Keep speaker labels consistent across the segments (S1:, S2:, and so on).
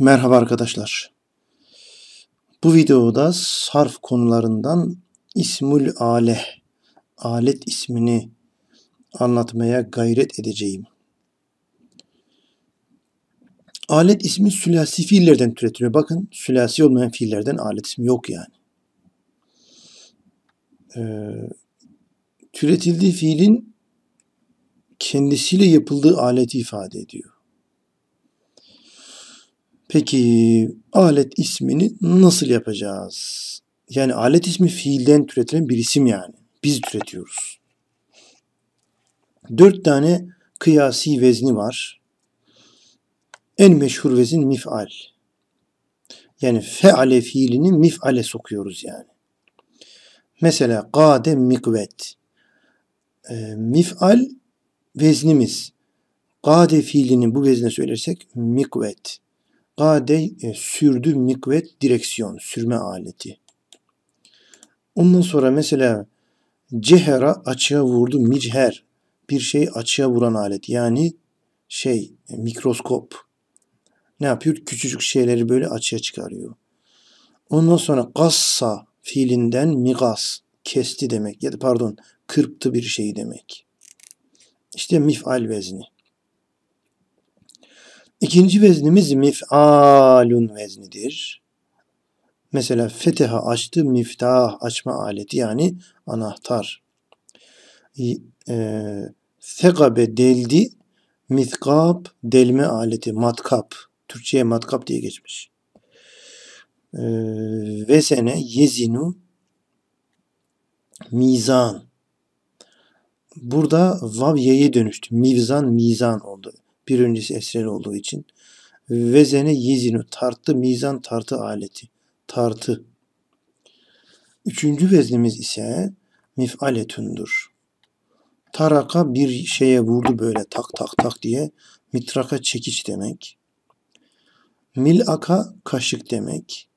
S1: Merhaba arkadaşlar. Bu videoda sarf konularından ismül aleh, alet ismini anlatmaya gayret edeceğim. Alet ismi sülasi fiillerden türetiliyor. Bakın sülasi olmayan fiillerden alet ismi yok yani. Ee, türetildiği fiilin kendisiyle yapıldığı aleti ifade ediyor. Peki alet ismini nasıl yapacağız? Yani alet ismi fiilden türetilen bir isim yani. Biz türetiyoruz. Dört tane kıyasi vezni var. En meşhur vezin mif'al. Yani feale fiilini mif'ale sokuyoruz yani. Mesela gade mikvet. E, mif'al veznimiz. Gade fiilini bu vezine söylersek mikvet. Gade e, sürdü mikvet direksiyon sürme aleti. Ondan sonra mesela cehera açığa vurdu micher bir şey açığa vuran alet yani şey e, mikroskop. Ne yapıyor? Küçücük şeyleri böyle açığa çıkarıyor. Ondan sonra kassa fiilinden migas kesti demek ya da pardon kırptı bir şeyi demek. İşte mif'al vezni. İkinci veznimiz mif'alun veznidir. Mesela feteha açtı, miftah açma aleti yani anahtar. E, sekabe deldi, mitkap delme aleti, matkap. Türkçe'ye matkap diye geçmiş. E, vesene yezinu mizan. Burada vav ye'ye dönüştü. Mivzan, mizan oldu bir Birincisi esrer olduğu için. Vezene yizinu tartı mizan tartı aleti. Tartı. Üçüncü veznimiz ise mif'aletundur. Taraka bir şeye vurdu böyle tak tak tak diye. Mitraka çekiç demek. Milaka kaşık demek.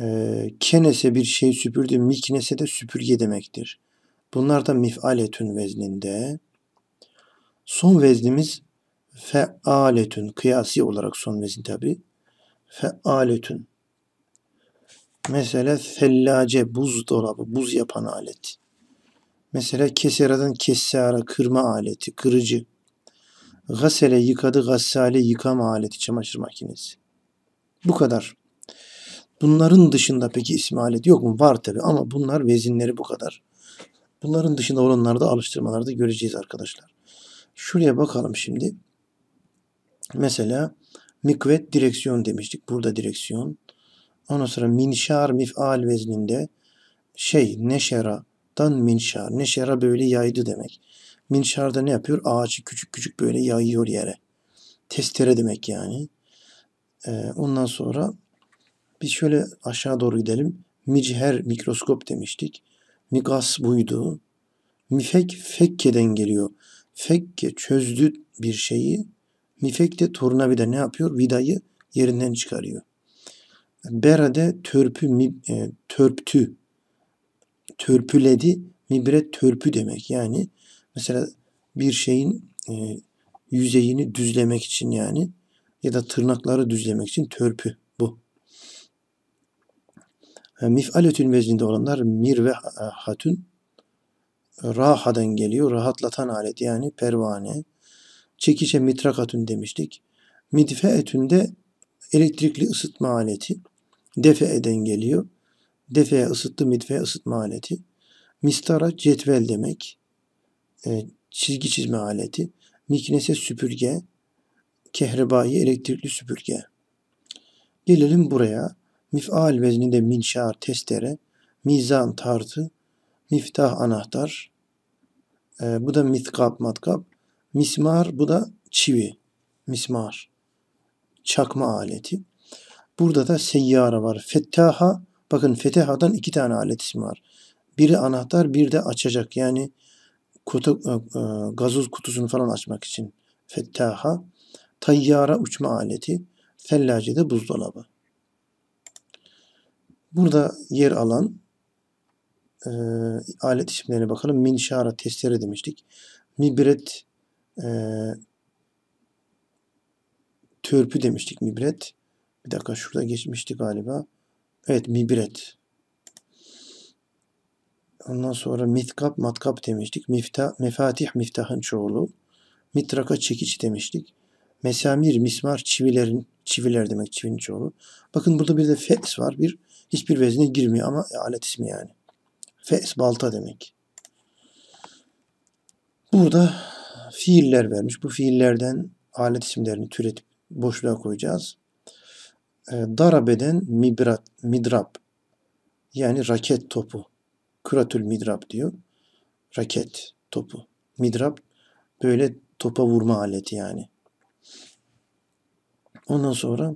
S1: Ee, kenese bir şey süpürdü. Miknese de süpürge demektir. Bunlar da mif'aletün vezninde. Son veznimiz fealetün. Kıyasi olarak son vezin tabi. Fealetün. Mesela fellace buzdolabı, buz yapan alet. Mesela keseradan kessara, kırma aleti, kırıcı. Gasele yıkadı, gassale yıkama aleti, çamaşır makinesi. Bu kadar. Bunların dışında peki isim alet yok mu? Var tabi ama bunlar vezinleri bu kadar. Bunların dışında olanlarda alıştırmalarda göreceğiz arkadaşlar. Şuraya bakalım şimdi. Mesela mikvet direksiyon demiştik. Burada direksiyon. Ondan sonra minşar mif'al vezninde şey neşera'dan minşar. Neşera böyle yaydı demek. Minşar da ne yapıyor? Ağacı küçük küçük böyle yayıyor yere. Testere demek yani. Ee, ondan sonra biz şöyle aşağı doğru gidelim. Micher mikroskop demiştik. Migas buydu. Mifek fekkeden geliyor fekke çözdü bir şeyi. mifekte de tornavida ne yapıyor? Vidayı yerinden çıkarıyor. Berade törpü, mi, e, törptü, törpüledi. Mibre törpü demek. Yani mesela bir şeyin e, yüzeyini düzlemek için yani ya da tırnakları düzlemek için törpü bu. E, Mif'aletün vezninde olanlar mir ve e, hatun rahadan geliyor. Rahatlatan alet yani pervane. Çekiçe mitrakatun demiştik. Midfe etünde elektrikli ısıtma aleti. Defe eden geliyor. Defeye ısıttı, midfeye ısıtma aleti. Mistara cetvel demek. E, çizgi çizme aleti. Miknese süpürge. Kehribayı elektrikli süpürge. Gelelim buraya. Mif'al vezni de minşar, testere, mizan, tartı, Miftah anahtar. E, bu da mitkap matkap. Mismar bu da çivi. Mismar. Çakma aleti. Burada da seyyara var. Fettaha. Bakın Feteha'dan iki tane alet ismi var. Biri anahtar, bir de açacak. Yani kutu, e, e gazoz kutusunu falan açmak için. Fettaha. Tayyara uçma aleti. Fellacide buzdolabı. Burada yer alan e, alet isimlerine bakalım. Minşara testere demiştik. Mibret e, törpü demiştik mibret. Bir dakika şurada geçmişti galiba. Evet mibret. Ondan sonra mitkap matkap demiştik. Mifta, mefatih miftahın çoğulu. Mitraka çekiç demiştik. Mesamir mismar çivilerin çiviler demek çivinin çoğulu. Bakın burada bir de fes var. Bir hiçbir vezine girmiyor ama alet ismi yani. Fes balta demek. Burada fiiller vermiş. Bu fiillerden alet isimlerini türetip boşluğa koyacağız. E, ee, darabeden mibrat, midrap yani raket topu. Küratül midrap diyor. Raket topu. Midrap böyle topa vurma aleti yani. Ondan sonra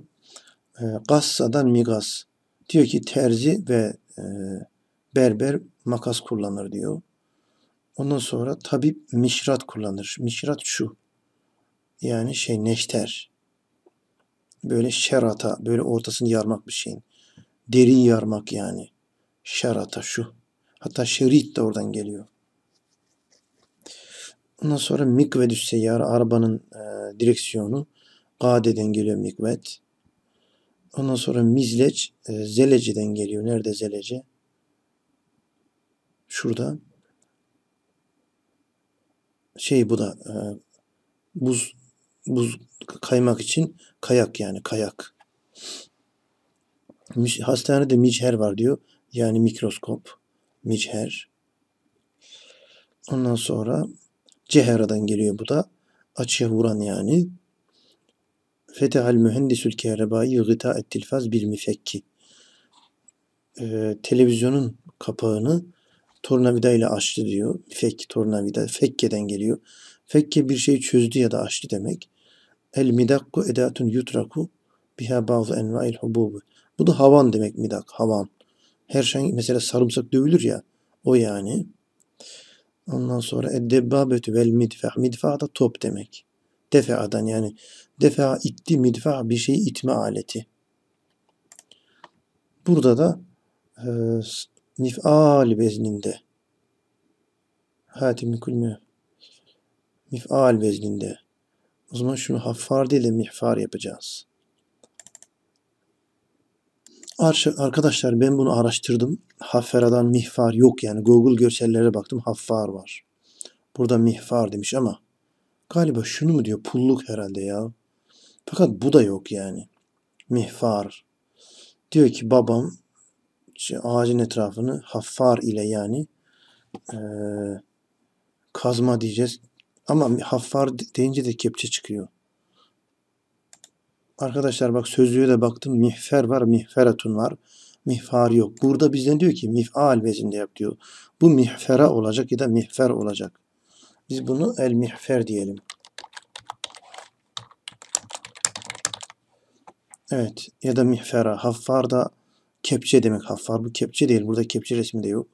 S1: e, gassadan migas. Diyor ki terzi ve e, berber makas kullanır diyor. Ondan sonra tabip mişrat kullanır. Mişrat şu. Yani şey neşter. Böyle şerata, böyle ortasını yarmak bir şeyin. Deri yarmak yani. Şerata şu. Hatta şerit de oradan geliyor. Ondan sonra mikvedüs seyyar, arabanın e, direksiyonu. Gade'den geliyor mikvet. Ondan sonra mizleç, e, zeleceden geliyor. Nerede zelece? şurada şey bu da e, buz buz kaymak için kayak yani kayak. Hastanede micher var diyor. Yani mikroskop, micher Ondan sonra Cehera'dan geliyor bu da. Açıya vuran yani. Fetehal mühendisül kerebayı gıta ettilfaz bir mifekki. Ee, televizyonun kapağını tornavida ile açtı diyor. Fek tornavida fekkeden geliyor. Fekke bir şey çözdü ya da açtı demek. El midakku edatun yutraku biha bazı enva'il hububu. Bu da havan demek midak, havan. Her şey mesela sarımsak dövülür ya o yani. Ondan sonra eddebbabetü vel midfah. Midfah da top demek. Defa'dan yani defa itti midfa bir şey itme aleti. Burada da e, mif'al vezninde. Hatimi kulmü. Nifal vezninde. O zaman şunu haffar değil de mihfar yapacağız. Arkadaşlar ben bunu araştırdım. Hafferadan mihfar yok yani. Google görsellere baktım haffar var. Burada mihfar demiş ama galiba şunu mu diyor? Pulluk herhalde ya. Fakat bu da yok yani. Mihfar. Diyor ki babam işte ağacın etrafını haffar ile yani e, kazma diyeceğiz. Ama haffar deyince de kepçe çıkıyor. Arkadaşlar bak sözlüğe de baktım. Mihfer var, mihferatun var. Mihfar yok. Burada bizden diyor ki mif'al vezinde yap diyor. Bu mihfera olacak ya da mihfer olacak. Biz bunu el mihfer diyelim. Evet ya da mihfera. Haffar da kepçe demek haffar. Bu kepçe değil. Burada kepçe resmi de yok.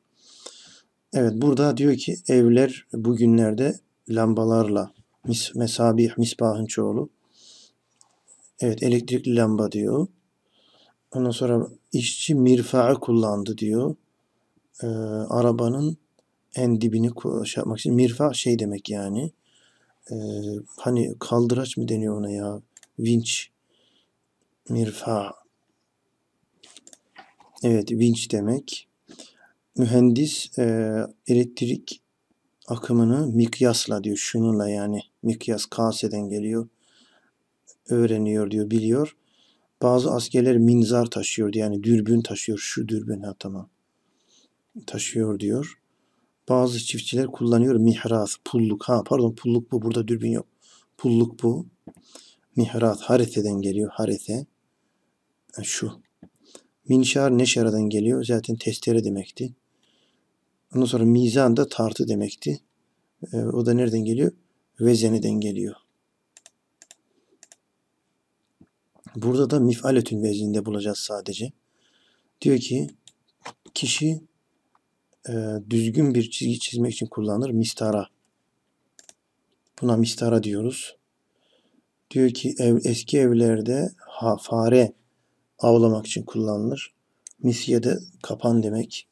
S1: Evet burada diyor ki evler bugünlerde lambalarla mis, mesabih misbahın çoğulu. Evet elektrikli lamba diyor. Ondan sonra işçi mirfağı kullandı diyor. Ee, arabanın en dibini şey yapmak için. Mirfa şey demek yani. Ee, hani kaldıraç mı deniyor ona ya? Vinç. Mirfa. Evet vinç demek. Mühendis e, elektrik akımını mikyasla diyor. Şununla yani mikyas kaseden geliyor. Öğreniyor diyor biliyor. Bazı askerler minzar taşıyor yani dürbün taşıyor. Şu dürbün ha tamam. Taşıyor diyor. Bazı çiftçiler kullanıyor mihrat, pulluk. Ha pardon pulluk bu burada dürbün yok. Pulluk bu. mihrat hariteden geliyor harite. Şu Minşar neşaradan geliyor. Zaten testere demekti. Ondan sonra mizan da tartı demekti. E, o da nereden geliyor? Vezeneden geliyor. Burada da mifaletün vezninde bulacağız sadece. Diyor ki kişi e, düzgün bir çizgi çizmek için kullanır mistara. Buna mistara diyoruz. Diyor ki ev, eski evlerde ha, fare avlamak için kullanılır. Misye de kapan demek.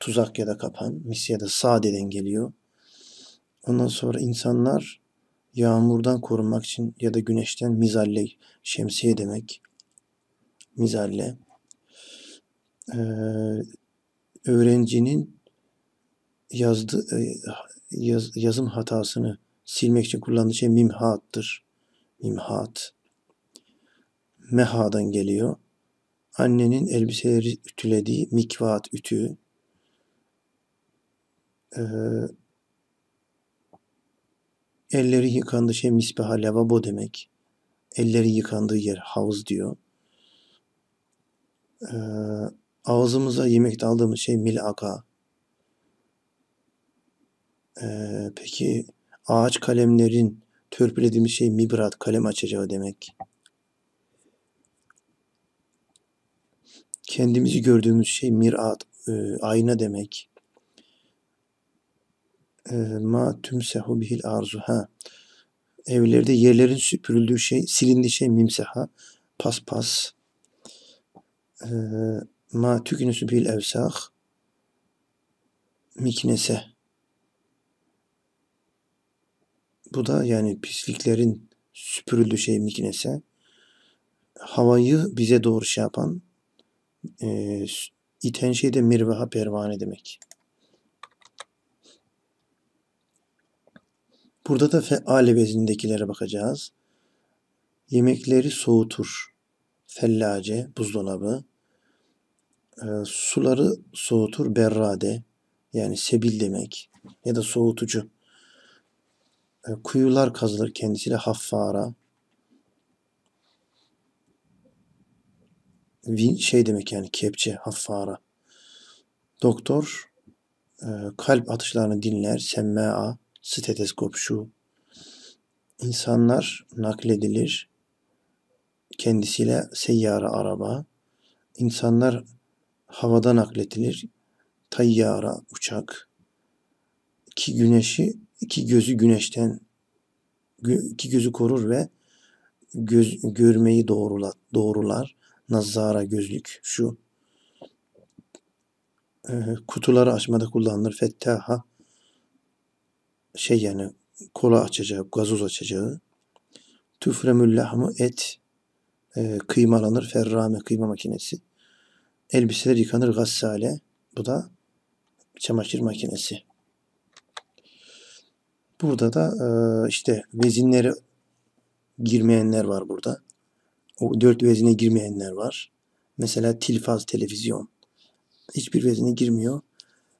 S1: Tuzak ya da kapan. Misye de sadeden geliyor. Ondan sonra insanlar yağmurdan korunmak için ya da güneşten mizalle, şemsiye demek. Mizalle. Ee, öğrencinin yazdı, e, yaz, yazım hatasını silmek için kullandığı şey mimhattır. Mimhat. Meha'dan geliyor. Annenin elbiseleri ütülediği mikvat ütü. Ee, elleri yıkandığı şey misbeha lavabo demek. Elleri yıkandığı yer havuz diyor. Ee, ağzımıza yemekte aldığımız şey milaka. Ee, peki ağaç kalemlerin törpülediğimiz şey mibrat kalem açacağı demek. kendimizi gördüğümüz şey mirat, e, ayna demek. E, ma tümsehu bihil arzuha. Evlerde yerlerin süpürüldüğü şey, silindiği şey mimseha, paspas. E, ma tükünüsü bihil evsah. Miknese. Bu da yani pisliklerin süpürüldüğü şey miknese. Havayı bize doğru şey yapan e, iten şey de mirvaha pervane demek. Burada da feal vezindekilere bakacağız. Yemekleri soğutur. Fellace, buzdolabı. E, suları soğutur. Berrade, yani sebil demek. Ya da soğutucu. E, kuyular kazılır kendisiyle haffara. Win şey demek yani kepçe, hafif Doktor e, kalp atışlarını dinler. Semme'a, steteskop şu. İnsanlar nakledilir. Kendisiyle seyyara araba. İnsanlar havada nakletilir Tayyara uçak. İki güneşi, iki gözü güneşten iki gözü korur ve göz, görmeyi doğrulat, doğrular. Nazara gözlük şu e, kutuları açmada kullanılır. Fettaha şey yani kola açacağı, gazoz açacağı. Tüfremül lahmı et e, kıymalanır. Ferrame kıyma makinesi. Elbiseler yıkanır. Gassale. Bu da çamaşır makinesi. Burada da e, işte vezinleri girmeyenler var burada. O dört vezine girmeyenler var. Mesela tilfaz televizyon. Hiçbir vezine girmiyor.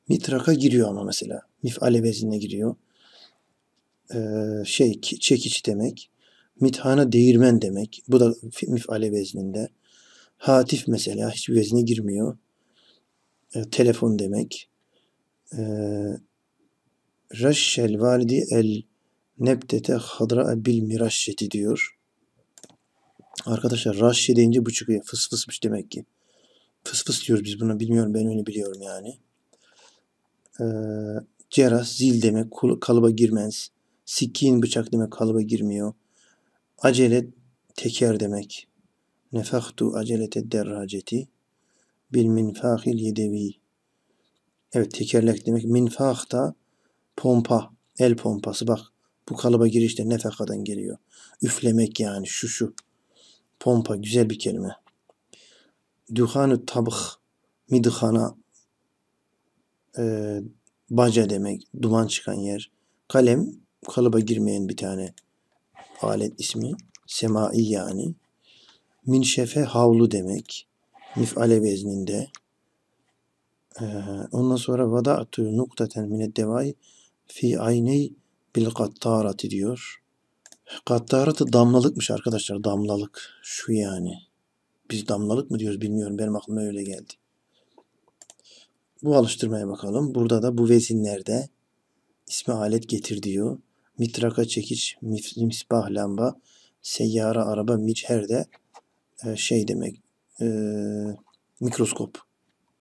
S1: Mitraka giriyor ama mesela. Mifale vezine giriyor. Ee, şey çekiç demek. Mithana değirmen demek. Bu da mifale vezninde. Hatif mesela hiçbir vezine girmiyor. Ee, telefon demek. Ee, Raşşel validi el nebtete hadra'a bil miraşşeti diyor. Arkadaşlar Raşya deyince bu çıkıyor. E, fıs fısmış demek ki. Fıs fıs diyoruz biz bunu. Bilmiyorum ben öyle biliyorum yani. Ee, ceras zil demek. Kalıba girmez. Sikin bıçak demek. Kalıba girmiyor. Acele teker demek. Nefaktu acelete derraceti. Bil minfahil yedevi. Evet tekerlek demek. Minfah da pompa. El pompası bak. Bu kalıba girişte nefakadan geliyor. Üflemek yani şu şu. Pompa güzel bir kelime. Duhanü tabıh midhana e, baca demek. Duman çıkan yer. Kalem kalıba girmeyen bir tane alet ismi. Semai yani. Minşefe havlu demek. Mif'ale vezninde. Ee, ondan sonra vada'tu nuktaten mine devay fi ayney bil kattarati diyor. Gaddarat damlalıkmış arkadaşlar. Damlalık. Şu yani. Biz damlalık mı diyoruz bilmiyorum. Benim aklıma öyle geldi. Bu alıştırmaya bakalım. Burada da bu vezinlerde ismi alet getir diyor. Mitraka çekiç, misbah lamba, seyyara araba, miçher de e, şey demek. E, mikroskop.